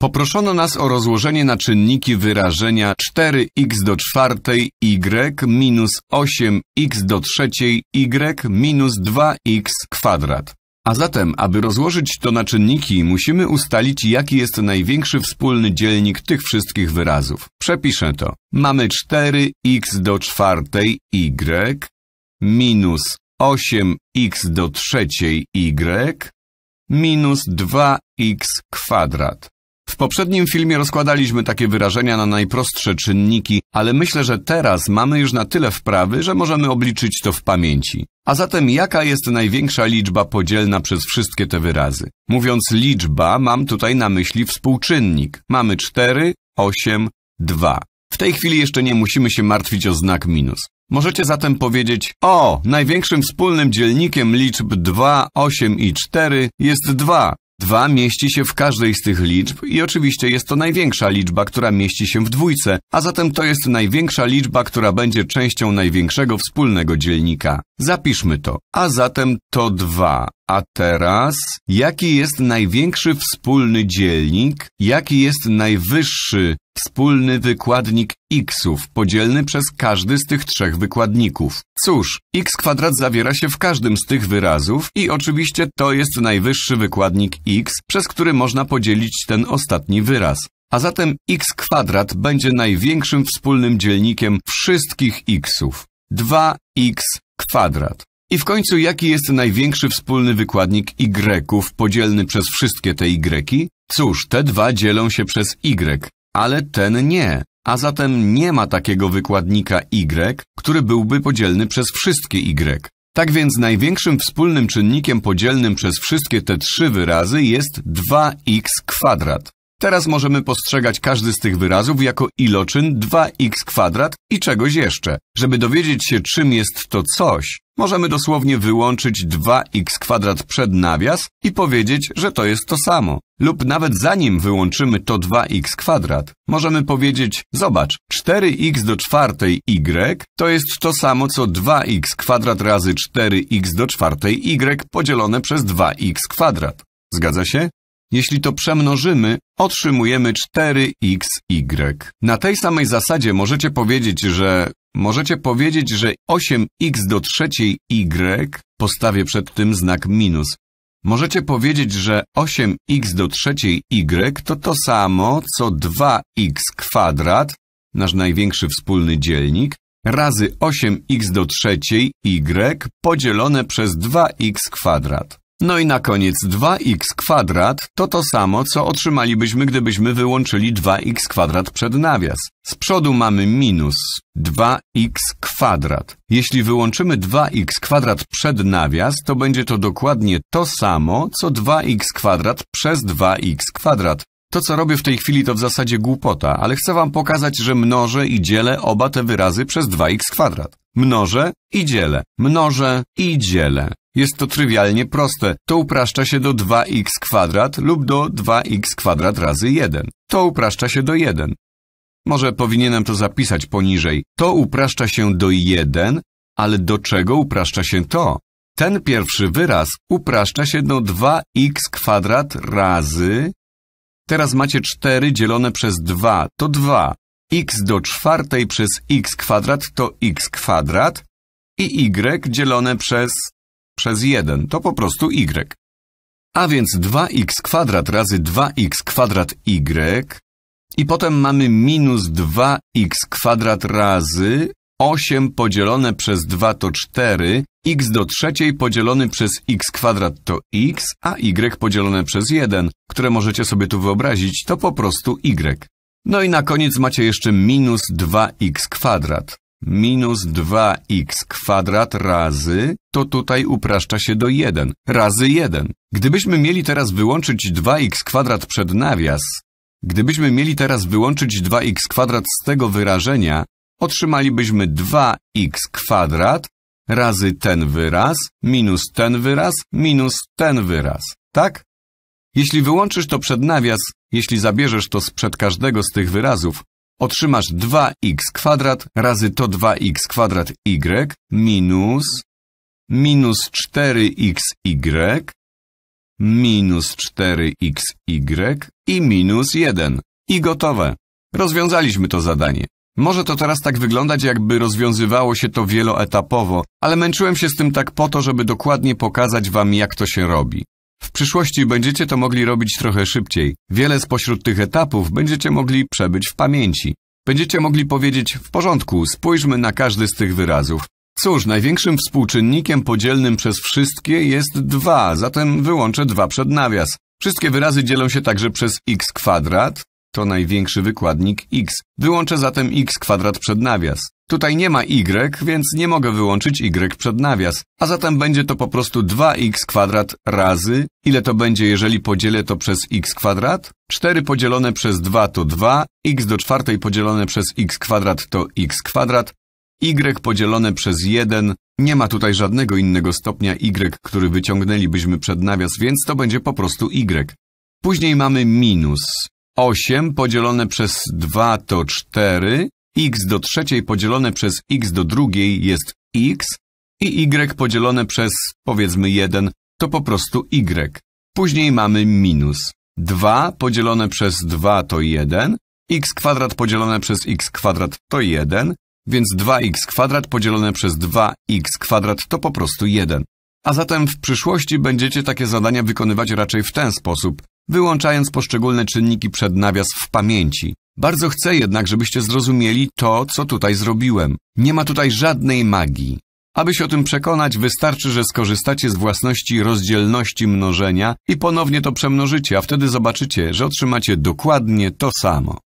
Poproszono nas o rozłożenie na czynniki wyrażenia 4x do czwartej y minus 8x do trzeciej y minus 2x kwadrat. A zatem, aby rozłożyć to na czynniki, musimy ustalić, jaki jest największy wspólny dzielnik tych wszystkich wyrazów. Przepiszę to. Mamy 4x do czwartej y minus 8x do trzeciej y minus 2x kwadrat poprzednim filmie rozkładaliśmy takie wyrażenia na najprostsze czynniki, ale myślę, że teraz mamy już na tyle wprawy, że możemy obliczyć to w pamięci. A zatem jaka jest największa liczba podzielna przez wszystkie te wyrazy? Mówiąc liczba, mam tutaj na myśli współczynnik. Mamy 4, 8, 2. W tej chwili jeszcze nie musimy się martwić o znak minus. Możecie zatem powiedzieć, o, największym wspólnym dzielnikiem liczb 2, 8 i 4 jest 2. Dwa mieści się w każdej z tych liczb i oczywiście jest to największa liczba, która mieści się w dwójce, a zatem to jest największa liczba, która będzie częścią największego wspólnego dzielnika. Zapiszmy to. A zatem to 2 a teraz, jaki jest największy wspólny dzielnik, jaki jest najwyższy wspólny wykładnik xów podzielny przez każdy z tych trzech wykładników? Cóż, x kwadrat zawiera się w każdym z tych wyrazów i oczywiście to jest najwyższy wykładnik x, przez który można podzielić ten ostatni wyraz. A zatem x kwadrat będzie największym wspólnym dzielnikiem wszystkich xów. 2x kwadrat. I w końcu jaki jest największy wspólny wykładnik y podzielny przez wszystkie te y? Cóż, te dwa dzielą się przez y, ale ten nie. A zatem nie ma takiego wykładnika y, który byłby podzielny przez wszystkie y. Tak więc największym wspólnym czynnikiem podzielnym przez wszystkie te trzy wyrazy jest 2x kwadrat. Teraz możemy postrzegać każdy z tych wyrazów jako iloczyn 2x kwadrat i czegoś jeszcze. Żeby dowiedzieć się, czym jest to coś, możemy dosłownie wyłączyć 2x kwadrat przed nawias i powiedzieć, że to jest to samo. Lub nawet zanim wyłączymy to 2x kwadrat, możemy powiedzieć, zobacz, 4x do czwartej y to jest to samo co 2x kwadrat razy 4x do czwartej y podzielone przez 2x kwadrat. Zgadza się? Jeśli to przemnożymy, otrzymujemy 4xy. Y. Na tej samej zasadzie możecie powiedzieć, że możecie powiedzieć, że 8x do trzeciej y, postawię przed tym znak minus. Możecie powiedzieć, że 8x do trzeciej y to to samo, co 2x kwadrat, nasz największy wspólny dzielnik, razy 8x do trzeciej y podzielone przez 2x kwadrat. No i na koniec 2x kwadrat to to samo, co otrzymalibyśmy, gdybyśmy wyłączyli 2x kwadrat przed nawias. Z przodu mamy minus 2x kwadrat. Jeśli wyłączymy 2x kwadrat przed nawias, to będzie to dokładnie to samo, co 2x kwadrat przez 2x kwadrat. To, co robię w tej chwili, to w zasadzie głupota, ale chcę wam pokazać, że mnożę i dzielę oba te wyrazy przez 2x kwadrat. Mnożę i dzielę. Mnożę i dzielę. Jest to trywialnie proste. To upraszcza się do 2x kwadrat lub do 2x kwadrat razy 1. To upraszcza się do 1. Może powinienem to zapisać poniżej. To upraszcza się do 1, ale do czego upraszcza się to? Ten pierwszy wyraz upraszcza się do 2x kwadrat razy... Teraz macie 4 dzielone przez 2, to 2. x do czwartej przez x kwadrat to x kwadrat i y dzielone przez przez 1 to po prostu y. A więc 2x kwadrat razy 2x kwadrat y i potem mamy minus 2x kwadrat razy 8 podzielone przez 2 to 4, x do trzeciej podzielony przez x kwadrat to x, a y podzielone przez 1, które możecie sobie tu wyobrazić, to po prostu y. No i na koniec macie jeszcze minus 2x kwadrat minus 2x kwadrat razy, to tutaj upraszcza się do 1, razy 1. Gdybyśmy mieli teraz wyłączyć 2x kwadrat przed nawias, gdybyśmy mieli teraz wyłączyć 2x kwadrat z tego wyrażenia, otrzymalibyśmy 2x kwadrat razy ten wyraz, minus ten wyraz, minus ten wyraz, tak? Jeśli wyłączysz to przed nawias, jeśli zabierzesz to sprzed każdego z tych wyrazów, otrzymasz 2x kwadrat razy to 2x kwadrat y minus minus 4xy y, minus 4xy y i minus 1. I gotowe. Rozwiązaliśmy to zadanie. Może to teraz tak wyglądać, jakby rozwiązywało się to wieloetapowo, ale męczyłem się z tym tak po to, żeby dokładnie pokazać Wam, jak to się robi. W przyszłości będziecie to mogli robić trochę szybciej. Wiele spośród tych etapów będziecie mogli przebyć w pamięci. Będziecie mogli powiedzieć, w porządku, spójrzmy na każdy z tych wyrazów. Cóż, największym współczynnikiem podzielnym przez wszystkie jest 2, zatem wyłączę 2 przed nawias. Wszystkie wyrazy dzielą się także przez x kwadrat, to największy wykładnik x. Wyłączę zatem x kwadrat przed nawias. Tutaj nie ma y, więc nie mogę wyłączyć y przed nawias. A zatem będzie to po prostu 2x kwadrat razy... Ile to będzie, jeżeli podzielę to przez x kwadrat? 4 podzielone przez 2 to 2, x do czwartej podzielone przez x kwadrat to x kwadrat, y podzielone przez 1 nie ma tutaj żadnego innego stopnia y, który wyciągnęlibyśmy przed nawias, więc to będzie po prostu y. Później mamy minus. 8 podzielone przez 2 to 4, x do trzeciej podzielone przez x do drugiej jest x i y podzielone przez, powiedzmy 1, to po prostu y. Później mamy minus. 2 podzielone przez 2 to 1, x kwadrat podzielone przez x kwadrat to 1, więc 2x kwadrat podzielone przez 2x kwadrat to po prostu 1. A zatem w przyszłości będziecie takie zadania wykonywać raczej w ten sposób wyłączając poszczególne czynniki przed nawias w pamięci. Bardzo chcę jednak, żebyście zrozumieli to, co tutaj zrobiłem. Nie ma tutaj żadnej magii. Aby się o tym przekonać, wystarczy, że skorzystacie z własności rozdzielności mnożenia i ponownie to przemnożycie, a wtedy zobaczycie, że otrzymacie dokładnie to samo.